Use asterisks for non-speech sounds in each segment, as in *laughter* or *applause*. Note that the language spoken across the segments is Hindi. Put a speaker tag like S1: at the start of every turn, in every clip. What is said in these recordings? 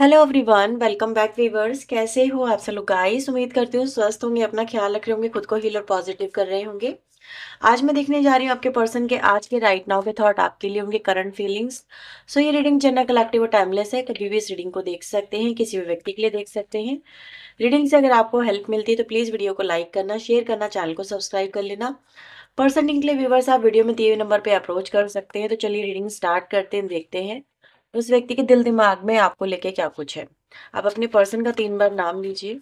S1: hello everyone welcome back viewers कैसे हो आप सब लोग गाइस उम्मीद करती हूँ स्वस्थ होंगे अपना ख्याल रख रहे होंगे खुद को हील और पॉजिटिव कर रहे होंगे आज मैं देखने जा रही हूँ आपके पर्सन के आज के राइट नाउ के थॉट आपके लिए उनके करंट फीलिंग्स सो ये रीडिंग जनरल कलेक्टिव और टाइमलेस है कभी भी इस रीडिंग को देख सकते हैं किसी भी व्यक्ति के लिए देख सकते हैं रीडिंग से अगर आपको हेल्प मिलती है तो प्लीज़ वीडियो को लाइक करना शेयर करना चैनल को सब्सक्राइब कर लेना पर्सन के लिए व्यूवर्स आप वीडियो में दिए हुए नंबर पर अप्रोच कर सकते हैं तो चलिए रीडिंग स्टार्ट करते हैं देखते हैं उस व्यक्ति के दिल दिमाग में आपको लेके क्या कुछ है आप अपने पर्सन का तीन बार नाम लीजिए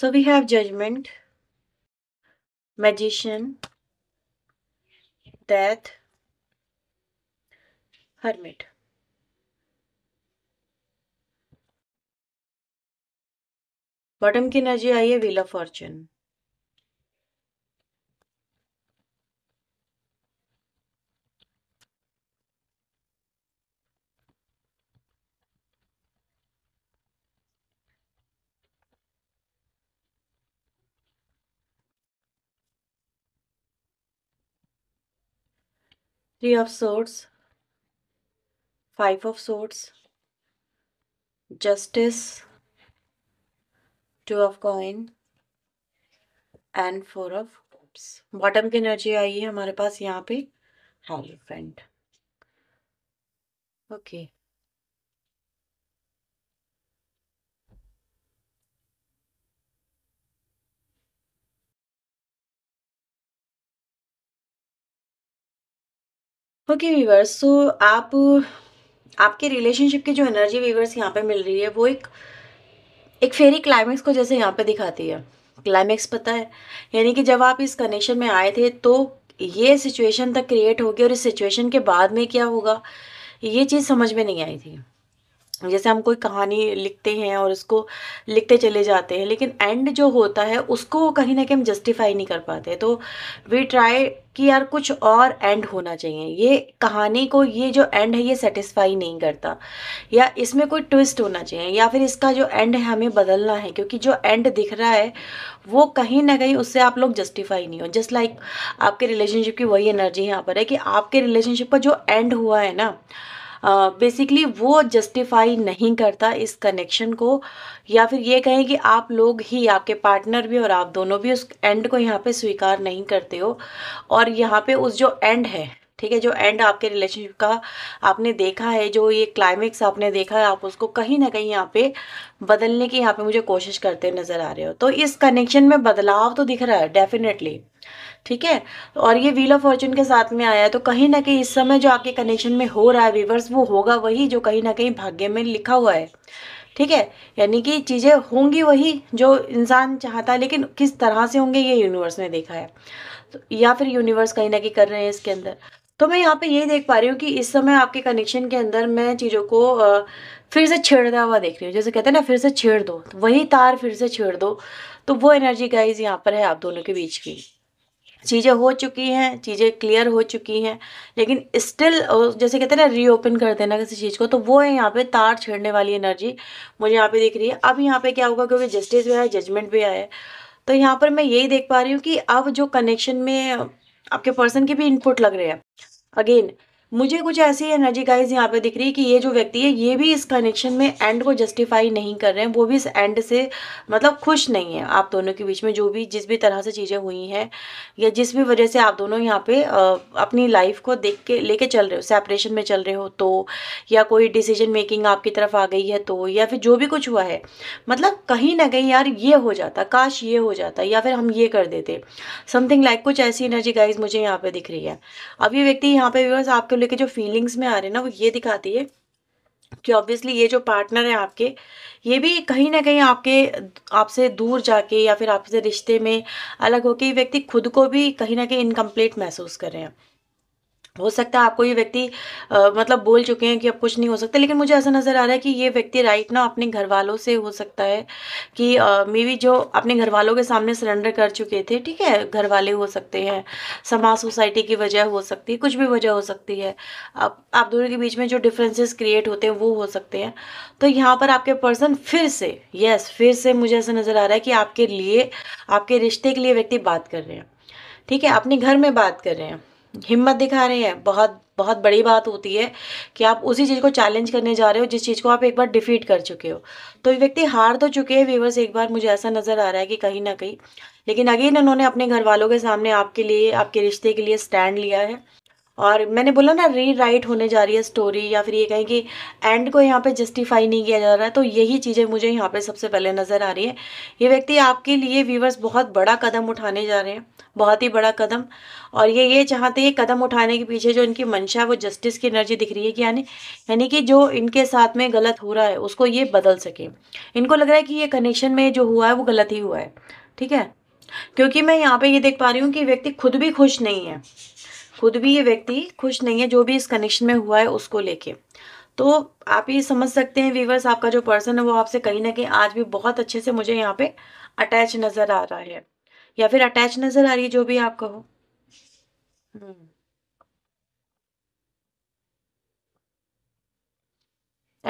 S1: so we have judgement magician death hermit bottom की एनर्जी आई है wheel of fortune three of swords five of swords justice two of coins and four of cups bottom की एनर्जी आई है हमारे पास यहाँ पे friend okay okay viewers so आप आपके रिलेशनशिप की जो एनर्जी वीवर्स यहाँ पे मिल रही है वो एक एक फेरी क्लाइमैक्स को जैसे यहाँ पे दिखाती है क्लाइमैक्स पता है यानी कि जब आप इस कनेक्शन में आए थे तो ये सिचुएशन तक क्रिएट होगी और इस सिचुएशन के बाद में क्या होगा ये चीज़ समझ में नहीं आई थी जैसे हम कोई कहानी लिखते हैं और उसको लिखते चले जाते हैं लेकिन एंड जो होता है उसको कहीं ना कहीं हम जस्टिफाई नहीं कर पाते तो वी ट्राई कि यार कुछ और एंड होना चाहिए ये कहानी को ये जो एंड है ये सेटिस्फाई नहीं करता या इसमें कोई ट्विस्ट होना चाहिए या फिर इसका जो एंड है हमें बदलना है क्योंकि जो एंड दिख रहा है वो कहीं ना कहीं उससे आप लोग जस्टिफाई नहीं हो जस्ट लाइक like आपके रिलेशनशिप की वही एनर्जी यहाँ पर है कि आपके रिलेशनशिप पर जो एंड हुआ है ना बेसिकली वो जस्टिफाई नहीं करता इस कनेक्शन को या फिर ये कहें कि आप लोग ही आपके पार्टनर भी और आप दोनों भी उस एंड को यहाँ पे स्वीकार नहीं करते हो और यहाँ पे उस जो एंड है ठीक है जो एंड आपके रिलेशनशिप का आपने देखा है जो ये क्लाइमेक्स आपने देखा है आप उसको कहीं ना कहीं यहाँ पे बदलने की यहाँ पे मुझे कोशिश करते नज़र आ रहे हो तो इस कनेक्शन में बदलाव तो दिख रहा है डेफिनेटली ठीक है और ये व्हील ऑफ फॉर्चून के साथ में आया है तो कहीं ना कहीं इस समय जो आपके कनेक्शन में हो रहा है विवर्स वो होगा वही जो कहीं ना कहीं भाग्य में लिखा हुआ है ठीक है यानी कि चीज़ें होंगी वही जो इंसान चाहता है लेकिन किस तरह से होंगे ये यूनिवर्स ने देखा है तो या फिर यूनिवर्स कहीं ना कहीं कर रहे हैं इसके अंदर तो मैं यहाँ पे यही देख पा रही हूँ कि इस समय आपके कनेक्शन के अंदर मैं चीज़ों को फिर से छेड़ता हुआ देख रही हूँ जैसे कहते हैं ना फिर से छेड़ दो तो वही तार फिर से छेड़ दो तो वो एनर्जी गाइज यहाँ पर है आप दोनों के बीच की चीज़ें हो चुकी हैं चीज़ें क्लियर हो चुकी हैं लेकिन स्टिल जैसे कहते हैं ना रीओपन कर देना किसी चीज़ को तो वो है यहाँ पे तार छेड़ने वाली एनर्जी मुझे यहाँ पे दिख रही है अब यहाँ पे क्या होगा क्योंकि जस्टिस भी आया जजमेंट भी आया तो यहाँ पर मैं यही देख पा रही हूँ कि अब जो कनेक्शन में आपके पर्सन के भी इनपुट लग रहे हैं Again मुझे कुछ ऐसी एनर्जी गाइज यहाँ पे दिख रही है कि ये जो व्यक्ति है ये भी इस कनेक्शन में एंड को जस्टिफाई नहीं कर रहे हैं वो भी इस एंड से मतलब खुश नहीं है आप दोनों के बीच में जो भी जिस भी तरह से चीज़ें हुई हैं या जिस भी वजह से आप दोनों यहाँ पे अपनी लाइफ को देख के लेके चल रहे हो सेपरेशन में चल रहे हो तो या कोई डिसीजन मेकिंग आपकी तरफ आ गई है तो या फिर जो भी कुछ हुआ है मतलब कहीं ना कहीं यार ये हो जाता काश ये हो जाता या फिर हम ये कर देते समथिंग लाइक like, कुछ ऐसी एनर्जी गाइज मुझे यहाँ पर दिख रही है अब ये व्यक्ति यहाँ पे व्यवर्स आपके लेके जो फीलिंग्स में आ रहे हैं ना वो ये दिखाती है कि ऑब्वियसली ये जो पार्टनर है आपके ये भी कहीं ना कहीं आपके आपसे दूर जाके या फिर आपसे रिश्ते में अलग होके ये व्यक्ति खुद को भी कहीं ना कहीं इनकम्प्लीट महसूस कर रहे हैं हो सकता है आपको ये व्यक्ति मतलब बोल चुके हैं कि अब कुछ नहीं हो सकता लेकिन मुझे ऐसा नज़र आ रहा है कि ये व्यक्ति राइट ना अपने घर वालों से हो सकता है कि मे बी जो अपने घर वालों के सामने सरेंडर कर चुके थे ठीक है घर वाले हो सकते हैं समाज सोसाइटी की वजह हो सकती है कुछ भी वजह हो सकती है आप आप दोनों के बीच में जो डिफ्रेंसेस क्रिएट होते हैं वो हो सकते हैं तो यहाँ पर आपके पर्सन फिर से यस फिर से मुझे ऐसा नज़र आ रहा है कि आपके लिए आपके रिश्ते के लिए व्यक्ति बात कर रहे हैं ठीक है अपने घर में बात कर रहे हैं हिम्मत दिखा रहे हैं बहुत बहुत बड़ी बात होती है कि आप उसी चीज़ को चैलेंज करने जा रहे हो जिस चीज़ को आप एक बार डिफीट कर चुके हो तो ये व्यक्ति हार तो चुके हैं व्यूवर्स एक बार मुझे ऐसा नज़र आ रहा है कि कहीं ना कहीं लेकिन अगेन उन्होंने अपने घर वालों के सामने आपके लिए आपके रिश्ते के लिए स्टैंड लिया है और मैंने बोला ना री राइट होने जा रही है स्टोरी या फिर ये कहें कि एंड को यहाँ पे जस्टिफाई नहीं किया जा रहा है तो यही चीज़ें मुझे यहाँ पे सबसे पहले नज़र आ रही है ये व्यक्ति आपके लिए व्यूवर्स बहुत बड़ा कदम उठाने जा रहे हैं बहुत ही बड़ा कदम और ये ये चाहते हैं कदम उठाने के पीछे जो इनकी मंशा वो जस्टिस की एनर्जी दिख रही है कि यानी यानी कि जो इनके साथ में गलत हो रहा है उसको ये बदल सके इनको लग रहा है कि ये कनेक्शन में जो हुआ है वो गलत ही हुआ है ठीक है क्योंकि मैं यहाँ पर ये देख पा रही हूँ कि व्यक्ति खुद भी खुश नहीं है खुद भी ये व्यक्ति खुश नहीं है जो भी इस कनेक्शन में हुआ है उसको लेके तो आप ये समझ सकते हैं वीवर्स आपका जो पर्सन है वो आपसे कहीं ना कहीं आज भी बहुत अच्छे से मुझे यहाँ पे अटैच नज़र आ रहा है या फिर अटैच नज़र आ रही है जो भी आप कहो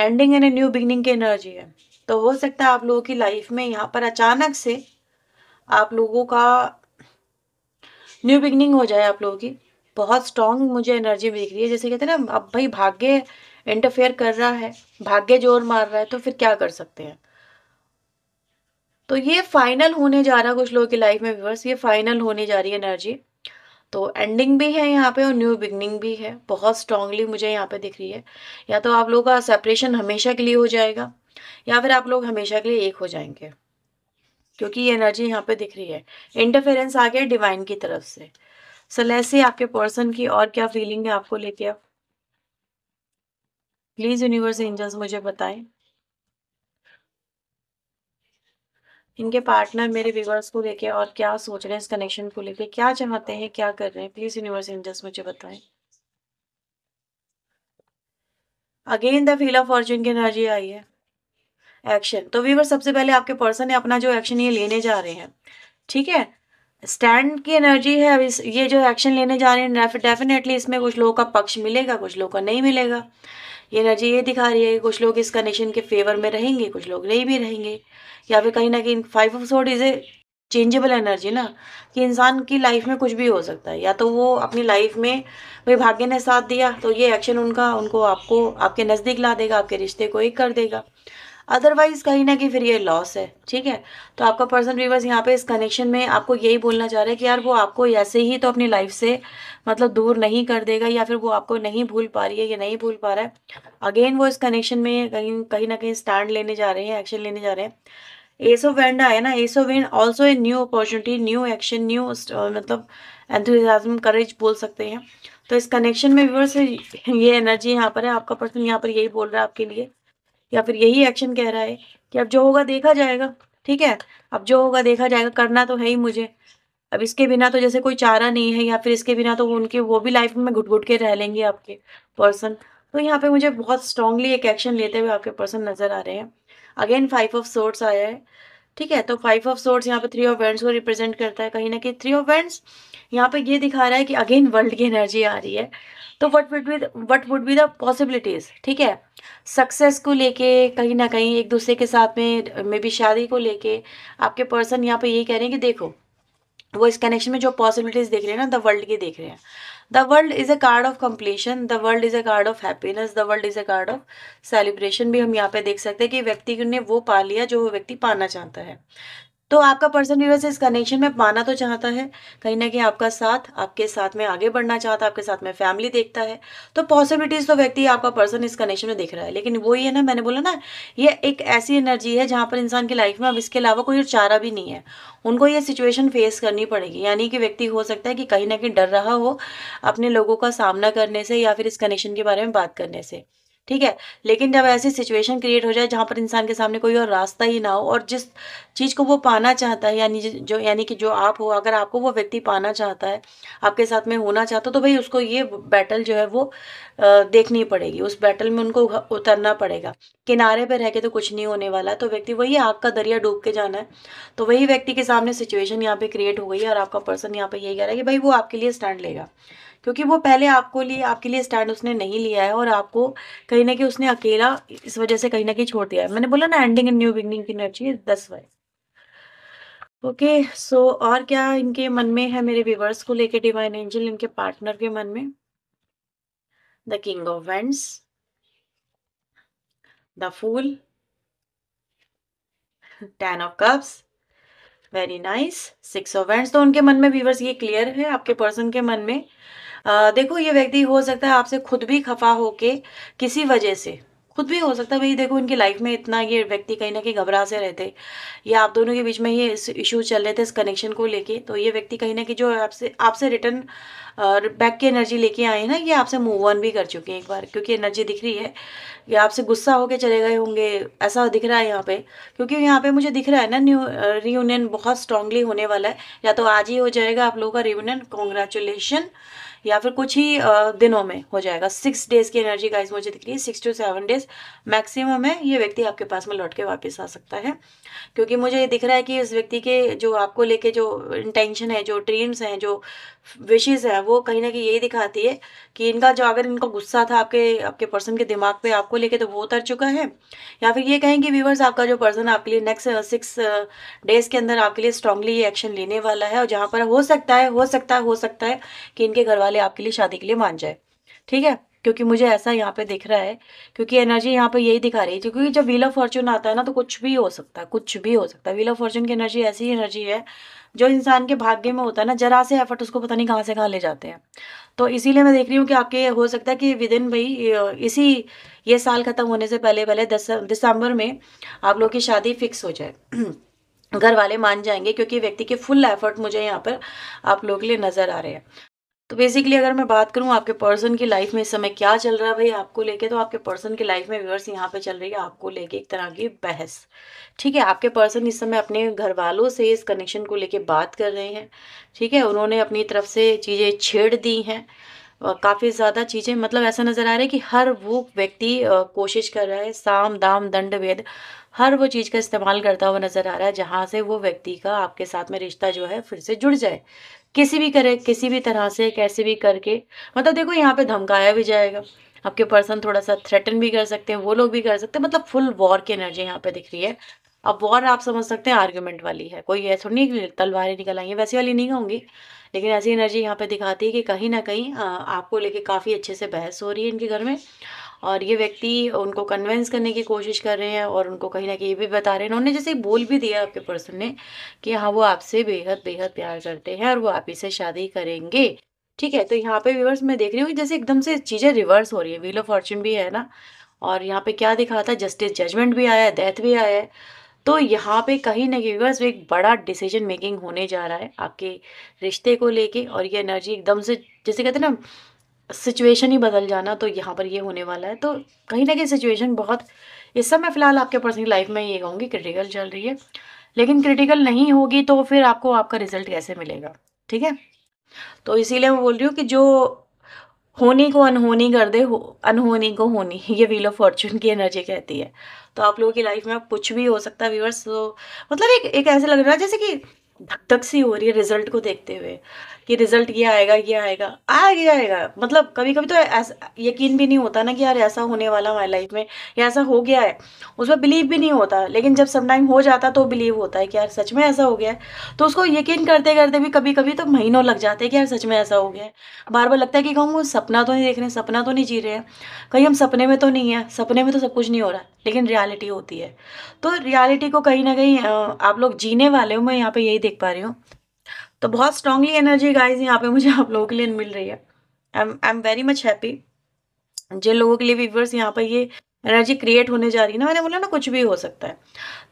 S1: एंडिंग एंड न्यू बिगनिंग की एनर्जी है तो हो सकता है आप लोगों की लाइफ में यहाँ पर अचानक से आप लोगों का न्यू बिगनिंग हो जाए आप लोगों की बहुत स्ट्रॉन्ग मुझे एनर्जी दिख रही है जैसे कहते हैं ना अब भाई भाग्य इंटरफेयर कर रहा है भाग्य जोर मार रहा है तो फिर क्या कर सकते हैं तो ये फाइनल होने जा रहा है कुछ लोगों की लाइफ में व्यूवर्स ये फाइनल होने जा रही है एनर्जी तो एंडिंग भी है यहाँ पे और न्यू बिगनिंग भी है बहुत स्ट्रांगली मुझे यहाँ पे दिख रही है या तो आप लोगों का सेपरेशन हमेशा के लिए हो जाएगा या फिर आप लोग हमेशा के लिए एक हो जाएंगे क्योंकि ये एनर्जी यहाँ पे दिख रही है इंटरफेरेंस आ गया डिवाइन की तरफ से सो लेट्स सी आपके पर्सन की और क्या फीलिंग है आपको लेके अब प्लीज यूनिवर्स एंजल्स मुझे बताएं इनके पार्टनर मेरे व्यूवर्स को लेके और क्या सोच रहे हैं इस कनेक्शन को लेके क्या चाहते हैं क्या कर रहे हैं प्लीज यूनिवर्स एंजल्स मुझे बताएं again the wheel of fortune की एनर्जी आई है एक्शन तो व्यूवर सबसे पहले आपके पर्सन है अपना जो एक्शन ये लेने जा रहे हैं ठीक है स्टैंड की एनर्जी है अब इस ये जो एक्शन लेने जा रहे हैं डेफिनेटली इसमें कुछ लोगों का पक्ष मिलेगा कुछ लोगों का नहीं मिलेगा ये एनर्जी ये दिखा रही है कि कुछ लोग इस कनेक्शन के फेवर में रहेंगे कुछ लोग नहीं भी रहेंगे या फिर कहीं ना कहीं five of swords is a changeable energy ना कि इंसान की लाइफ में कुछ भी हो सकता है या तो वो अपनी लाइफ में कोई भाग्य ने साथ दिया तो ये एक्शन उनका उनको आपको आपके नज़दीक ला देगा आपके रिश्ते को एक कर देगा अदरवाइज़ कहीं ना कहीं फिर ये लॉस है ठीक है तो आपका पर्सन व्यूवर्स यहाँ पे इस कनेक्शन में आपको यही बोलना चाह रहा है कि यार वो आपको ऐसे ही तो अपनी लाइफ से मतलब दूर नहीं कर देगा या फिर वो आपको नहीं भूल पा रही है या नहीं भूल पा रहा है अगेन वो इस कनेक्शन में कहीं कहीं ना कहीं स्टैंड लेने जा रहे हैं एक्शन लेने जा रहे हैं एस वेंड आया ना ace wand also a new opportunity new action new मतलब एंथम करेज बोल सकते हैं तो इस कनेक्शन में व्यवर्स ये एनर्जी यहाँ पर है आपका पर्सन यहाँ पर यही बोल रहा है आपके लिए या फिर यही एक्शन कह रहा है कि अब जो होगा देखा जाएगा ठीक है अब जो होगा देखा जाएगा करना तो है ही मुझे अब इसके बिना तो जैसे कोई चारा नहीं है या फिर इसके बिना तो उनके वो भी लाइफ में घुट घुट के रह लेंगे आपके पर्सन तो यहाँ पे मुझे बहुत स्ट्रांगली एक एक्शन लेते हुए आपके पर्सन नज़र आ रहे हैं अगेन फाइव ऑफ सोर्ट्स आया है ठीक है तो फाइव ऑफ सोर्स यहाँ पे थ्री ऑफ वेंड्स को रिप्रेजेंट करता है कहीं ना कहीं थ्री ऑफ वेंड्स यहाँ पे ये दिखा रहा है कि अगेन वर्ल्ड की एनर्जी आ रही है तो what would be what would be the possibilities ठीक है सक्सेस को लेके कहीं ना कहीं एक दूसरे के साथ में मे बी शादी को लेके आपके पर्सन यहाँ पे यही कह रहे हैं कि देखो वो इस कनेक्शन में जो पॉसिबिलिटीज़ देख रहे हैं ना द वर्ल्ड की देख रहे हैं the world is a card of completion the world is a card of happiness the world is a card of celebration भी हम यहाँ पे देख सकते हैं कि व्यक्ति ने वो पा लिया जो वो व्यक्ति पाना चाहता है तो आपका पर्सन रिवर्स इस कनेक्शन में पाना तो चाहता है कहीं ना कहीं आपका साथ आपके साथ में आगे बढ़ना चाहता है आपके साथ में फैमिली देखता है तो पॉसिबिलिटीज़ तो व्यक्ति आपका पर्सन इस कनेक्शन में देख रहा है लेकिन वही है ना मैंने बोला ना ये एक ऐसी एनर्जी है जहाँ पर इंसान की लाइफ में अब इसके अलावा कोई चारा भी नहीं है उनको ये सिचुएशन फेस करनी पड़ेगी यानी कि व्यक्ति हो सकता है कि कहीं ना कहीं डर रहा हो अपने लोगों का सामना करने से या फिर इस कनेक्शन के बारे में बात करने से ठीक है लेकिन जब ऐसी सिचुएशन क्रिएट हो जाए जहाँ पर इंसान के सामने कोई और रास्ता ही ना हो और जिस चीज़ को वो पाना चाहता है यानी जो यानी कि जो आप हो अगर आपको वो व्यक्ति पाना चाहता है आपके साथ में होना चाहता तो भाई उसको ये बैटल जो है वो देखनी पड़ेगी उस बैटल में उनको उतरना पड़ेगा किनारे पर रह के तो कुछ नहीं होने वाला तो व्यक्ति वही आग का दरिया डूब के जाना है तो वही व्यक्ति के सामने सिचुएशन यहाँ पे क्रिएट हो गई है और आपका पर्सन यहाँ पे यही कह रहा है कि भाई वो आपके लिए स्टैंड लेगा क्योंकि वो पहले आपको लिए आपके लिए स्टैंड उसने नहीं लिया है और आपको कहीं ना कहीं उसने अकेला इस वजह से कहीं ना कहीं छोड़ दिया है मैंने बोला ना एंडिंग एंड न्यू बिगनिंग की नर्ची दस वाय ओके सो और क्या इनके मन में है मेरे व्यूवर्स को लेके डिवाइन एंजल इनके पार्टनर के मन में the king of wands the fool ten of cups very nice six of wands तो उनके मन में व्यूवर्स ये क्लियर है आपके पर्सन के मन में देखो ये व्यक्ति हो सकता है आपसे खुद भी खफा होके किसी वजह से खुद भी हो सकता है भाई देखो इनकी लाइफ में इतना ये व्यक्ति कहीं ना कहीं घबरा से रहते या आप दोनों के बीच में ये इशू चल रहे थे इस कनेक्शन को लेके तो ये व्यक्ति कहीं ना कहीं जो आपसे आपसे रिटर्न और बैक की एनर्जी लेके आए ना ये आपसे मूव ऑन भी कर चुके हैं एक बार क्योंकि एनर्जी दिख रही है ये आपसे गुस्सा होके चले गए होंगे ऐसा दिख रहा है यहाँ पे क्योंकि यहाँ पे मुझे दिख रहा है ना न्यू रीयूनियन uh, बहुत स्ट्रांगली होने वाला है या तो आज ही हो जाएगा आप लोगों का रीयूनियन कॉन्ग्रेचुलेशन या फिर कुछ ही uh, दिनों में हो जाएगा सिक्स डेज़ की एनर्जी गाइस मुझे दिख रही है six to seven days maximum है ये व्यक्ति आपके पास में लौट के वापस आ सकता है क्योंकि मुझे ये दिख रहा है कि इस व्यक्ति के जो आपको लेके जो इंटेंशन है जो ड्रीम्स हैं जो विशेज़ है वो कहीं ना कहीं यही दिखाती है कि इनका जो अगर इनको गुस्सा था आपके आपके पर्सन के दिमाग पे आपको लेके तो वो उतर चुका है या फिर ये कहें कि व्यूवर्स आपका जो पर्सन आपके लिए नेक्स्ट सिक्स डेज के अंदर आपके लिए स्ट्रांगली ये एक्शन लेने वाला है और जहाँ पर हो सकता है हो सकता है हो सकता है कि इनके घर वाले आपके लिए शादी के लिए मान जाए ठीक है क्योंकि मुझे ऐसा यहाँ पे दिख रहा है क्योंकि एनर्जी यहाँ पे यही दिखा रही है क्योंकि जब व्हील ऑफ फॉर्चून आता है ना तो कुछ भी हो सकता है कुछ भी हो सकता है व्हील ऑफ फॉर्चून की एनर्जी ऐसी एनर्जी है जो इंसान के भाग्य में होता है ना जरा से एफर्ट उसको पता नहीं कहाँ से कहाँ ले जाते हैं तो इसीलिए मैं देख रही हूँ कि आपके हो सकता है कि विद इन भाई इसी ये साल ख़त्म होने से पहले पहले दिसंबर में आप लोग की शादी फिक्स हो जाए *clears throat* घर वाले मान जाएंगे क्योंकि व्यक्ति के फुल एफर्ट मुझे यहाँ पर आप लोग के लिए नज़र आ रहे हैं तो बेसिकली अगर मैं बात करूँ आपके पर्सन की लाइफ में इस समय क्या चल रहा है भाई आपको लेके तो आपके पर्सन की लाइफ में व्यवर्स यहाँ पे चल रही है आपको लेके एक तरह की बहस ठीक है आपके पर्सन इस समय अपने घर वालों से इस कनेक्शन को लेके बात कर रहे हैं ठीक है उन्होंने अपनी तरफ से चीज़ें छेड़ दी हैं काफ़ी ज़्यादा चीज़ें मतलब ऐसा नज़र आ रहा है कि हर वो व्यक्ति कोशिश कर रहा है साम दाम दंड वेद हर वो चीज़ का इस्तेमाल करता हुआ नज़र आ रहा है जहाँ से वो व्यक्ति का आपके साथ में रिश्ता जो है फिर से जुड़ जाए किसी भी करे किसी भी तरह से कैसे भी करके मतलब देखो यहाँ पे धमकाया भी जाएगा आपके पर्सन थोड़ा सा थ्रेटन भी कर सकते हैं वो लोग भी कर सकते हैं मतलब फुल वॉर की एनर्जी यहाँ पे दिख रही है अब वॉर आप समझ सकते हैं आर्ग्यूमेंट वाली है कोई ऐसा नहीं तलवारें निकल आएंगी वैसी वाली नहीं होंगी लेकिन ऐसी एनर्जी यहाँ पे दिखाती है कि कहीं ना कहीं आपको लेके काफ़ी अच्छे से बहस हो रही है इनके घर में और ये व्यक्ति उनको कन्वेंस करने की कोशिश कर रहे हैं और उनको कहीं ना कहीं ये भी बता रहे हैं उन्होंने जैसे बोल भी दिया आपके पर्सन ने कि हाँ वो आपसे बेहद बेहद प्यार करते हैं और वो आप ही से शादी करेंगे ठीक है तो यहाँ पे व्यूवर्स मैं देख रही हूँ जैसे एकदम से चीज़ें रिवर्स हो रही है व्हील ऑफ फॉर्चून भी है ना और यहाँ पे क्या दिखा था जस्टिस जजमेंट भी आया है डेथ भी आया है तो यहाँ पे कहीं ना कहीं व्यूवर्स एक बड़ा डिसीजन मेकिंग होने जा रहा है आपके रिश्ते को लेके और ये एनर्जी एकदम से जैसे कहते हैं ना सिचुएशन ही बदल जाना तो यहाँ पर ये होने वाला है तो कहीं ना कहीं सिचुएशन बहुत इस समय फ़िलहाल आपके पर्सनल लाइफ में ये कहूँगी क्रिटिकल चल रही है लेकिन क्रिटिकल नहीं होगी तो फिर आपको आपका रिजल्ट कैसे मिलेगा ठीक है तो इसीलिए मैं बोल रही हूँ कि जो होनी को अनहोनी कर दे अनहोनी को होनी ये व्हील ऑफ फॉर्चून की एनर्जी कहती है तो आप लोगों की लाइफ में कुछ भी हो सकता है व्यूअर्स तो मतलब एक एक ऐसे लग रहा है जैसे कि धक धक सी हो रही है रिजल्ट को देखते हुए कि रिजल्ट ये आएगा ये आएगा आ गया आएगा मतलब कभी कभी तो ऐसा यकीन भी नहीं होता ना कि यार ऐसा होने वाला हमारी लाइफ में या ऐसा हो गया है उस पर बिलीव भी नहीं होता लेकिन जब समटाइम हो जाता तो बिलीव होता है कि यार सच में ऐसा हो गया है तो उसको यकीन करते करते भी कभी कभी तो महीनों लग जाते हैं कि यार सच में ऐसा हो गया है बार बार लगता है कि कहूँ सपना तो नहीं देख रहे हैं सपना तो नहीं जी रहे हैं कहीं हम सपने में तो नहीं है सपने में तो सब कुछ नहीं हो रहा लेकिन रियालिटी होती है तो रियालिटी को कहीं ना कहीं आप लोग जीने वाले हो मैं यहाँ पर यही देख पा रही हूँ तो बहुत स्ट्रांगली एनर्जी गाइज यहाँ पे मुझे आप लोगों के लिए मिल रही है I am I am very much happy जिन लोगों के लिए व्यूवर्स यहाँ पर ये एनर्जी क्रिएट होने जा रही है ना मैंने बोला ना कुछ भी हो सकता है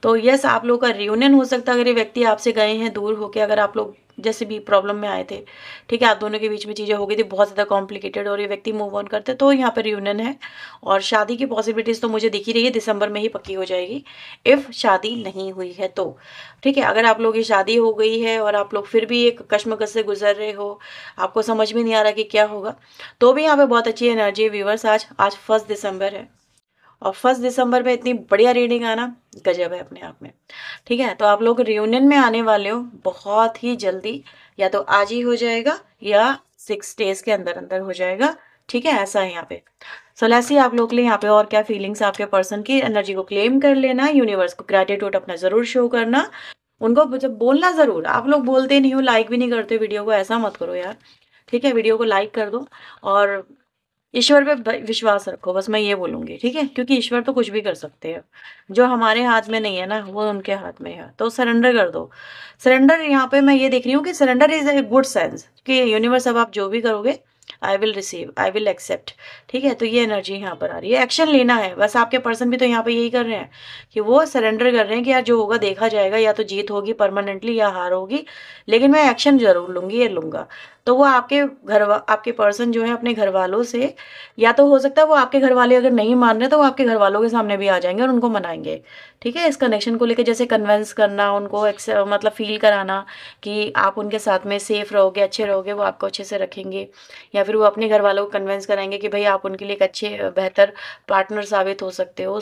S1: तो यस आप लोगों का रियूनियन हो सकता है अगर ये व्यक्ति आपसे गए हैं दूर होके अगर आप लोग जैसे भी प्रॉब्लम में आए थे ठीक है आप दोनों के बीच में चीज़ें हो गई थी बहुत ज़्यादा कॉम्प्लिकेटेड और ये व्यक्ति मूव ऑन करते तो यहाँ पर रियूनियन है और शादी की पॉसिबिलिटीज़ तो मुझे दिखी रही है दिसंबर में ही पक्की हो जाएगी इफ़ शादी नहीं हुई है तो ठीक है अगर आप लोग ये शादी हो गई है और आप लोग फिर भी एक कश्मकश से गुजर रहे हो आपको समझ में नहीं आ रहा कि क्या होगा तो भी यहाँ पर बहुत अच्छी एनर्जी है व्यूवर्स आज आज फर्स्ट दिसंबर है और फर्स्ट दिसंबर में इतनी बढ़िया रीडिंग आना गजब है अपने आप में ठीक है तो आप लोग रियूनियन में आने वाले हो बहुत ही जल्दी या तो आज ही हो जाएगा या सिक्स डेज के अंदर अंदर हो जाएगा ठीक है ऐसा है यहाँ पे सो so, लैसी आप लोग के लिए यहाँ पे और क्या फीलिंग्स आपके पर्सन की एनर्जी को क्लेम कर लेना यूनिवर्स को ग्रेटिट्यूड अपना ज़रूर शो करना उनको जब बोलना ज़रूर आप लोग बोलते नहीं हो लाइक भी नहीं करते वीडियो को ऐसा मत करो यार ठीक है वीडियो को लाइक कर दो और ईश्वर पे विश्वास रखो बस मैं ये बोलूंगी ठीक है क्योंकि ईश्वर तो कुछ भी कर सकते हैं जो हमारे हाथ में नहीं है ना वो उनके हाथ में है तो सरेंडर कर दो सरेंडर यहाँ पे मैं ये देख रही हूँ कि surrender is a good sense कि यूनिवर्स अब आप जो भी करोगे I will receive I will accept ठीक है तो ये एनर्जी यहाँ पर आ रही है एक्शन लेना है बस आपके पर्सन भी तो यहाँ पर यही कर रहे हैं कि वो सरेंडर कर रहे हैं कि यार जो होगा देखा जाएगा या तो जीत होगी परमानेंटली या हार होगी लेकिन मैं एक्शन जरूर लूँगी या लूँगा तो वो आपके घर आपके पर्सन जो है अपने घर वालों से या तो हो सकता है वो आपके घर वाले अगर नहीं मान रहे तो वो आपके घर वालों के सामने भी आ जाएंगे और उनको मनाएंगे ठीक है इस कनेक्शन को लेकर जैसे कन्वेंस करना उनको मतलब फील कराना कि आप उनके साथ में सेफ़ रहोगे अच्छे रहोगे वो आपको अच्छे से रखेंगे या फिर वो अपने घर वालों को कन्वेंस कराएंगे कि भाई आप उनके लिए एक अच्छे बेहतर पार्टनर साबित हो सकते हो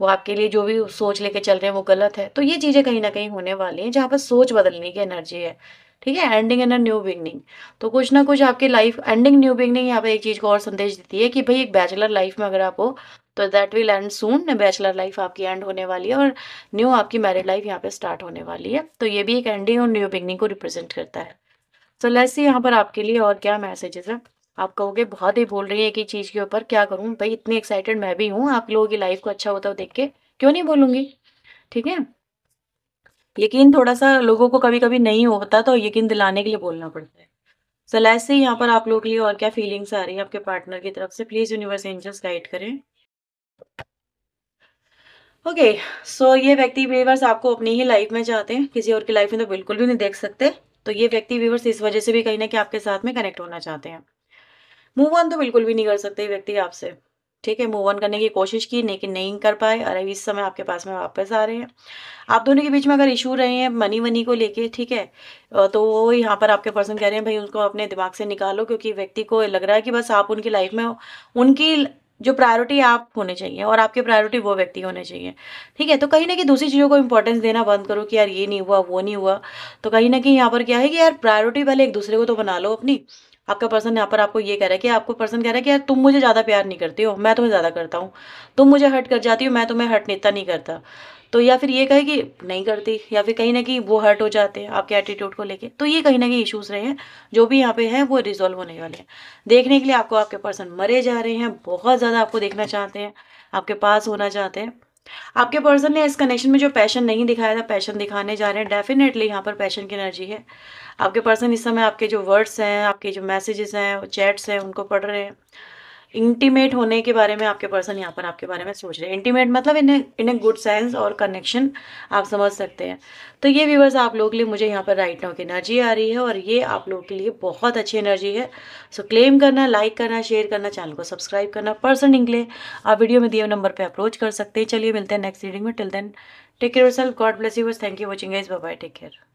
S1: वो आपके लिए जो भी सोच लेके चल रहे हैं वो गलत है तो ये चीज़ें कहीं ना कहीं होने वाली हैं जहाँ पर सोच बदलने की एनर्जी है ठीक है ending and a new beginning तो कुछ ना कुछ आपकी लाइफ एंडिंग न्यू बिगनिंग यहाँ पे एक चीज़ को और संदेश देती है कि भाई एक बैचलर लाइफ में अगर आप हो तो that will end soon bachelor life आपकी एंड होने वाली है और न्यू आपकी मैरिड लाइफ यहाँ पे स्टार्ट होने वाली है तो ये भी एक एंडिंग और न्यू बिगनिंग को रिप्रेजेंट करता है सो लेट्स सी यहाँ पर आपके लिए और क्या मैसेजेस है आप कहोगे बहुत ही बोल रही है एक ही चीज़ के ऊपर क्या करूँ भाई इतनी एक्साइटेड मैं भी हूँ आप लोगों की लाइफ को अच्छा होता हो देख के क्यों नहीं बोलूँगी ठीक है यकीन थोड़ा सा लोगों को कभी कभी नहीं होता तो यकीन दिलाने के लिए बोलना पड़ता है सो लेट्स से यहाँ पर आप लोगों के लिए और क्या फीलिंग्स आ रही है आपके पार्टनर की तरफ से प्लीज़ यूनिवर्स एंजल्स गाइड करें ओके okay, सो so ये व्यक्ति व्यूवर्स आपको अपनी ही लाइफ में चाहते हैं किसी और की लाइफ में तो बिल्कुल भी नहीं देख सकते तो ये व्यक्ति व्यूवर्स इस वजह से भी कहीं ना कहीं आपके साथ में कनेक्ट होना चाहते हैं मूव ऑन तो बिल्कुल भी नहीं कर सकते व्यक्ति आपसे ठीक है मूव ऑन करने की कोशिश की लेकिन नहीं कर पाए और अभी इस समय आपके पास में वापस आ रहे हैं आप दोनों के बीच में अगर इशू रहे हैं मनी वनी को लेके ठीक है तो वो यहाँ पर आपके पर्सन कह रहे हैं भाई उनको अपने दिमाग से निकालो क्योंकि व्यक्ति को लग रहा है कि बस आप उनकी लाइफ में उनकी जो प्रायोरिटी आप होने चाहिए और आपके प्रायोरिटी वो व्यक्ति होने चाहिए ठीक है तो कहीं ना कहीं दूसरी चीज़ों को इंपॉर्टेंस देना बंद करो कि यार ये नहीं हुआ वो नहीं हुआ तो कहीं ना कहीं यहाँ पर क्या है कि यार प्रायोरिटी पहले एक दूसरे को तो बना लो अपनी आपका पर्सन यहाँ पर आपको ये कह रहा है कि आपको पर्सन कह रहा है कि यार तुम मुझे ज़्यादा प्यार नहीं करती हो मैं तुम्हें ज़्यादा करता हूँ तुम मुझे हर्ट कर जाती हो मैं तुम्हें हर्ट नेता नहीं करता तो या फिर ये कहे कि नहीं करती या फिर कहीं ना कहीं वो हर्ट हो जाते हैं आपके एटीट्यूड को लेके तो ये कहीं ना कहीं इश्यूज़ रहे हैं जो भी यहाँ पे हैं वो रिजॉल्व होने वाले हैं देखने के लिए आपको आपके पर्सन मरे जा रहे हैं बहुत ज़्यादा आपको देखना चाहते हैं आपके पास होना चाहते हैं आपके पर्सन ने इस कनेक्शन में जो पैशन नहीं दिखाया था पैशन दिखाने जा रहे हैं डेफिनेटली यहाँ पर पैशन की एनर्जी है आपके पर्सन इस समय आपके जो वर्ड्स हैं आपके जो मैसेजेस हैं चैट्स हैं उनको पढ़ रहे हैं इंटीमेट होने के बारे में आपके पर्सन यहाँ पर आपके बारे में सोच रहे हैं इंटीमेट मतलब इन्हें इन्हें गुड सेंस और कनेक्शन आप समझ सकते हैं तो ये व्यूवर्स आप लोगों के लिए मुझे यहाँ पर राइट नाउ की एनर्जी आ रही है और ये आप लोगों के लिए बहुत अच्छी एनर्जी है सो क्लेम करना लाइक करना शेयर करना चैनल को सब्सक्राइब करना पर्सन इंग्ले आप वीडियो में दिए नंबर पर अप्रोच कर सकते हैं चलिए मिलते हैं नेक्स्ट रीडिंग में till then take care self god bless yours thank you watching is bye take care